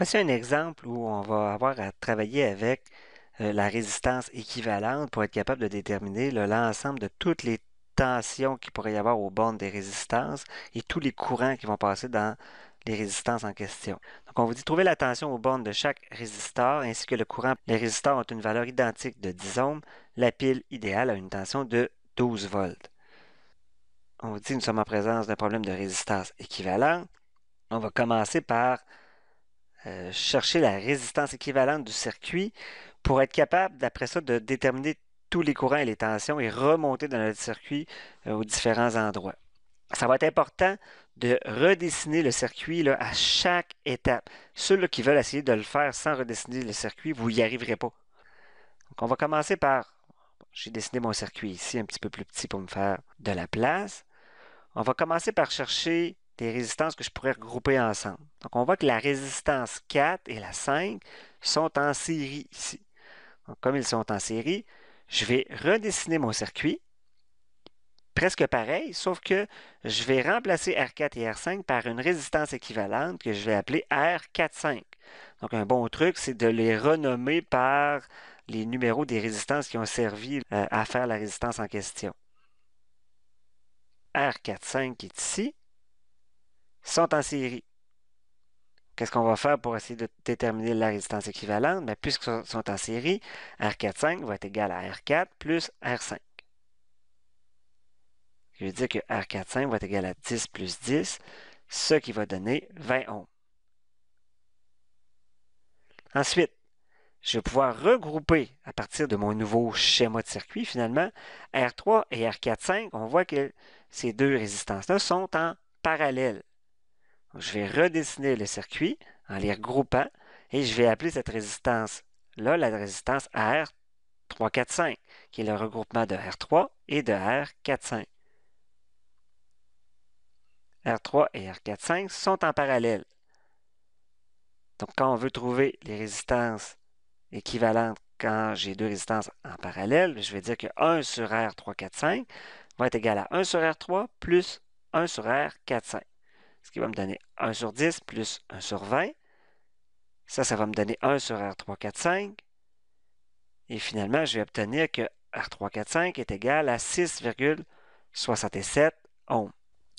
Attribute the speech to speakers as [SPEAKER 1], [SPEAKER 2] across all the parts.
[SPEAKER 1] Voici un exemple où on va avoir à travailler avec euh, la résistance équivalente pour être capable de déterminer l'ensemble de toutes les tensions qu'il pourrait y avoir aux bornes des résistances et tous les courants qui vont passer dans les résistances en question. Donc on vous dit trouver la tension aux bornes de chaque résistor ainsi que le courant. Les résistors ont une valeur identique de 10 ohms. La pile idéale a une tension de 12 volts. On vous dit nous sommes en présence d'un problème de résistance équivalente. On va commencer par euh, chercher la résistance équivalente du circuit pour être capable, d'après ça, de déterminer tous les courants et les tensions et remonter dans notre circuit euh, aux différents endroits. Ça va être important de redessiner le circuit à chaque étape. Ceux qui veulent essayer de le faire sans redessiner le circuit, vous n'y arriverez pas. Donc, on va commencer par. J'ai dessiné mon circuit ici, un petit peu plus petit pour me faire de la place. On va commencer par chercher des résistances que je pourrais regrouper ensemble. Donc, on voit que la résistance 4 et la 5 sont en série ici. comme ils sont en série, je vais redessiner mon circuit, presque pareil, sauf que je vais remplacer R4 et R5 par une résistance équivalente que je vais appeler R4-5. Donc, un bon truc, c'est de les renommer par les numéros des résistances qui ont servi euh, à faire la résistance en question. R4-5 est ici, sont en série. Qu'est-ce qu'on va faire pour essayer de déterminer la résistance équivalente? Mais ben, puisqu'ils sont en série, R4,5 va être égal à R4 plus R5. Je veux dire que R4,5 va être égal à 10 plus 10, ce qui va donner 20 ohms. Ensuite, je vais pouvoir regrouper à partir de mon nouveau schéma de circuit, finalement, R3 et R4,5. On voit que ces deux résistances-là sont en parallèle. Je vais redessiner le circuit en les regroupant et je vais appeler cette résistance-là la résistance R345, qui est le regroupement de R3 et de R45. R3 et R45 sont en parallèle. Donc, quand on veut trouver les résistances équivalentes quand j'ai deux résistances en parallèle, je vais dire que 1 sur R345 va être égal à 1 sur R3 plus 1 sur R45 ce qui va me donner 1 sur 10 plus 1 sur 20. Ça, ça va me donner 1 sur R345. Et finalement, je vais obtenir que R345 est égal à 6,67 ohms.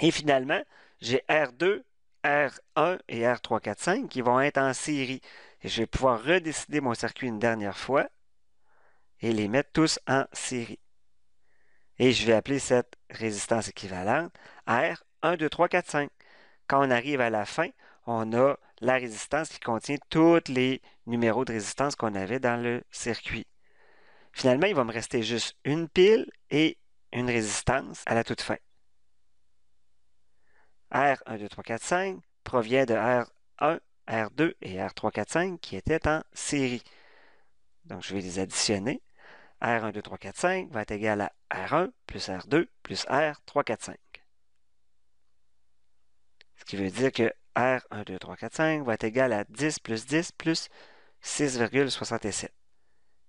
[SPEAKER 1] Et finalement, j'ai R2, R1 et R345 qui vont être en série. Et je vais pouvoir redécider mon circuit une dernière fois et les mettre tous en série. Et je vais appeler cette résistance équivalente R1, 2, 3, 4, 5 quand on arrive à la fin, on a la résistance qui contient tous les numéros de résistance qu'on avait dans le circuit. Finalement, il va me rester juste une pile et une résistance à la toute fin. R1, 2, 3, 4, 5 provient de R1, R2 et R3, 4, 5 qui étaient en série. Donc, je vais les additionner. R1, 2, 3, 4, 5 va être égal à R1 plus R2 plus R3, 4, 5. Ce qui veut dire que R, 1, 2, 3, 4, 5 va être égal à 10 plus 10 plus 6,67.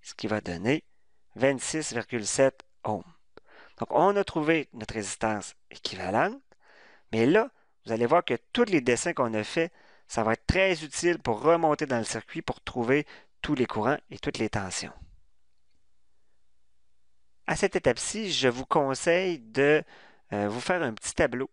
[SPEAKER 1] Ce qui va donner 26,7 ohms. Donc, on a trouvé notre résistance équivalente, mais là, vous allez voir que tous les dessins qu'on a faits, ça va être très utile pour remonter dans le circuit pour trouver tous les courants et toutes les tensions. À cette étape-ci, je vous conseille de euh, vous faire un petit tableau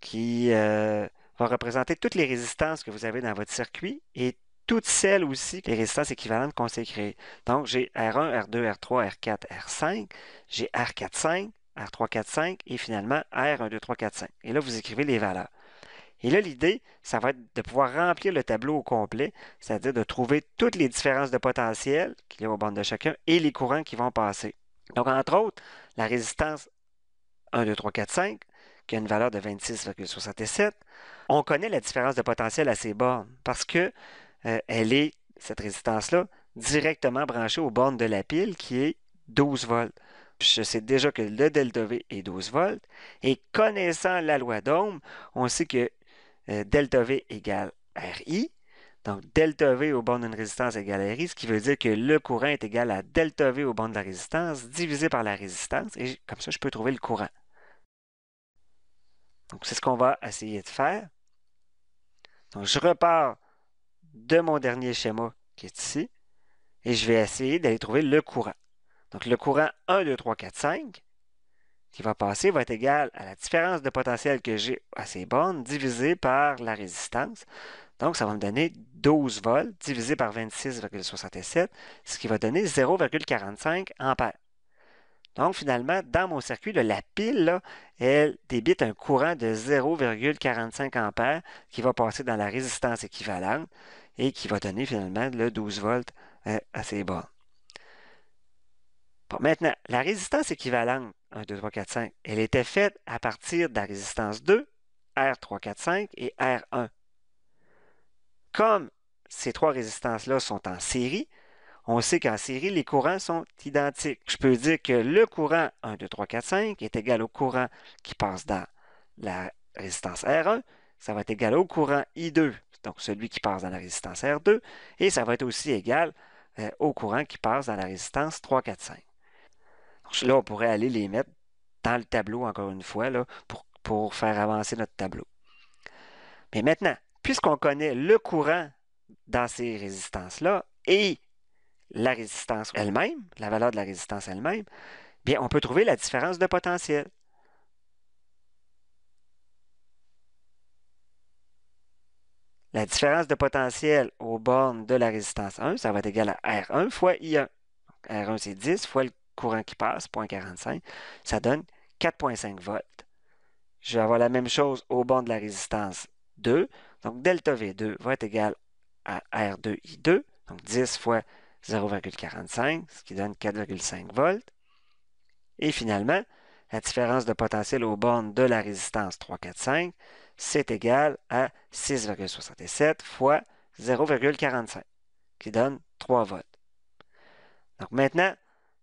[SPEAKER 1] qui euh, va représenter toutes les résistances que vous avez dans votre circuit et toutes celles aussi, les résistances équivalentes qu'on s'est créées. Donc, j'ai R1, R2, R3, R4, R5, j'ai R4, 5, R3, 4, 5 et finalement R1, 2, 3, 4, 5. Et là, vous écrivez les valeurs. Et là, l'idée, ça va être de pouvoir remplir le tableau au complet, c'est-à-dire de trouver toutes les différences de potentiel qu'il y a aux bandes de chacun et les courants qui vont passer. Donc, entre autres, la résistance 1, 2, 3, 4, 5, qui a une valeur de 26,67, on connaît la différence de potentiel à ces bornes parce que euh, elle est, cette résistance-là, directement branchée aux bornes de la pile qui est 12 volts. je sais déjà que le delta V est 12 volts. Et connaissant la loi d'Ohm, on sait que euh, delta V égale RI. Donc, delta V au bornes d'une résistance égale à RI, ce qui veut dire que le courant est égal à delta V au bornes de la résistance divisé par la résistance. Et comme ça, je peux trouver le courant. Donc, c'est ce qu'on va essayer de faire. Donc, je repars de mon dernier schéma qui est ici et je vais essayer d'aller trouver le courant. Donc, le courant 1, 2, 3, 4, 5 qui va passer va être égal à la différence de potentiel que j'ai à ces bornes divisé par la résistance. Donc, ça va me donner 12 volts divisé par 26,67, ce qui va donner 0,45 ampères. Donc, finalement, dans mon circuit, de la pile, elle débite un courant de 0,45 A qui va passer dans la résistance équivalente et qui va donner finalement le 12 volts à euh, ses bornes. maintenant, la résistance équivalente 1, 2, 3, 4, 5, elle était faite à partir de la résistance 2, R3, 4, 5 et R1. Comme ces trois résistances-là sont en série, on sait qu'en série, les courants sont identiques. Je peux dire que le courant 1, 2, 3, 4, 5 est égal au courant qui passe dans la résistance R1. Ça va être égal au courant I2, donc celui qui passe dans la résistance R2. Et ça va être aussi égal euh, au courant qui passe dans la résistance 3, 4, 5. là, on pourrait aller les mettre dans le tableau, encore une fois, pour, pour faire avancer notre tableau. Mais maintenant, puisqu'on connaît le courant dans ces résistances-là et la résistance elle-même, la valeur de la résistance elle-même, bien, on peut trouver la différence de potentiel. La différence de potentiel aux bornes de la résistance 1, ça va être égal à R1 fois I1. R1, c'est 10 fois le courant qui passe, 0.45. Ça donne 4.5 volts. Je vais avoir la même chose aux bornes de la résistance 2. Donc, delta V2 va être égal à R2I2. Donc, 10 fois 0,45, ce qui donne 4,5 volts. Et finalement, la différence de potentiel aux bornes de la résistance 345, c'est égal à 6,67 fois 0,45, qui donne 3 volts. Donc maintenant,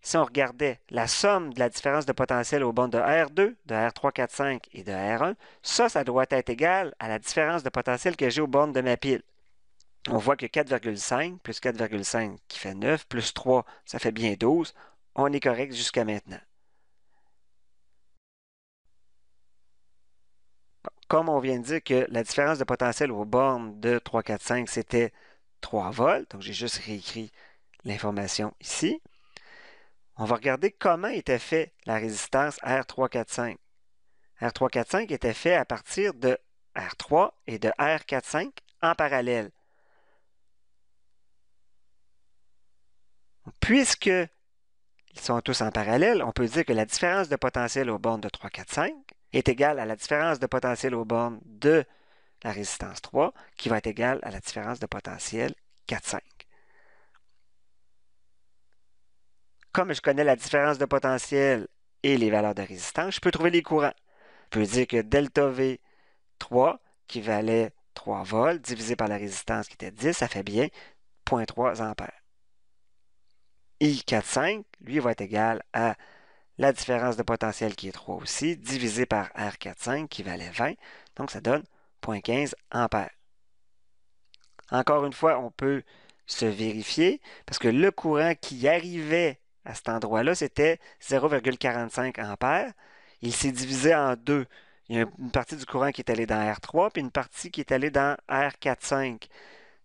[SPEAKER 1] si on regardait la somme de la différence de potentiel aux bornes de R2, de R345 et de R1, ça, ça doit être égal à la différence de potentiel que j'ai aux bornes de ma pile on voit que 4,5 plus 4,5 qui fait 9, plus 3, ça fait bien 12. On est correct jusqu'à maintenant. Comme on vient de dire que la différence de potentiel aux bornes de 3, 4, 5, c'était 3 volts, donc j'ai juste réécrit l'information ici. On va regarder comment était faite la résistance R345. R345 était fait à partir de R3 et de R45 en parallèle. Puisque ils sont tous en parallèle, on peut dire que la différence de potentiel aux bornes de 3, 4, 5 est égale à la différence de potentiel aux bornes de la résistance 3, qui va être égale à la différence de potentiel 4, 5. Comme je connais la différence de potentiel et les valeurs de résistance, je peux trouver les courants. Je peux dire que δv 3, qui valait 3 volts, divisé par la résistance qui était 10, ça fait bien 0.3 ampères. I4,5, lui, va être égal à la différence de potentiel qui est 3 aussi, divisé par R4,5 qui valait 20. Donc, ça donne 0.15 ampères. Encore une fois, on peut se vérifier parce que le courant qui arrivait à cet endroit-là, c'était 0,45 ampères. Il s'est divisé en deux. Il y a une partie du courant qui est allée dans R3, puis une partie qui est allée dans R45. Et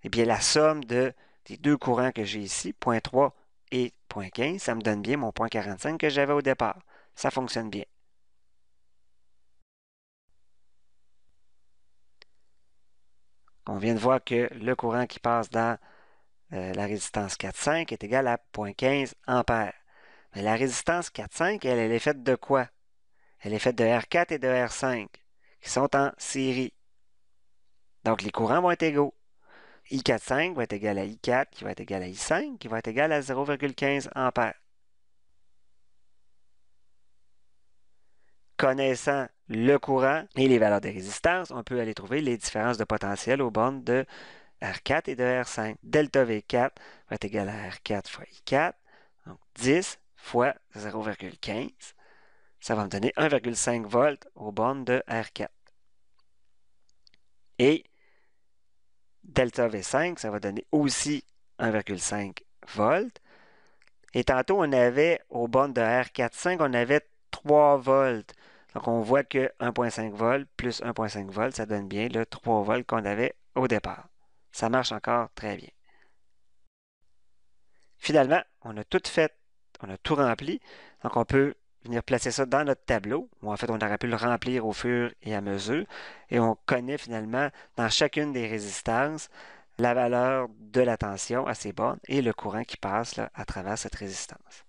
[SPEAKER 1] eh bien, la somme de, des deux courants que j'ai ici, 0.3 et 0.15, ça me donne bien mon point 45 que j'avais au départ. Ça fonctionne bien. On vient de voir que le courant qui passe dans euh, la résistance 4,5 est égal à 0,15 ampères. Mais la résistance 4,5, elle est faite de quoi? Elle est faite de R4 et de R5, qui sont en série. Donc les courants vont être égaux. I4,5 va être égal à I4 qui va être égal à I5 qui va être égal à 0,15 ampères. Connaissant le courant et les valeurs des résistances, on peut aller trouver les différences de potentiel aux bornes de R4 et de R5. Delta V4 va être égal à R4 fois I4, donc 10 fois 0,15. Ça va me donner 1,5 volts aux bornes de R4. Et delta V5, ça va donner aussi 1,5 volts. Et tantôt, on avait aux bornes de R45, on avait 3 volts. Donc, on voit que 1,5 volts plus 1,5 volts, ça donne bien le 3 volts qu'on avait au départ. Ça marche encore très bien. Finalement, on a tout fait, on a tout rempli. Donc, on peut venir placer ça dans notre tableau, où en fait on aurait pu le remplir au fur et à mesure, et on connaît finalement dans chacune des résistances la valeur de la tension à ces bornes et le courant qui passe à travers cette résistance.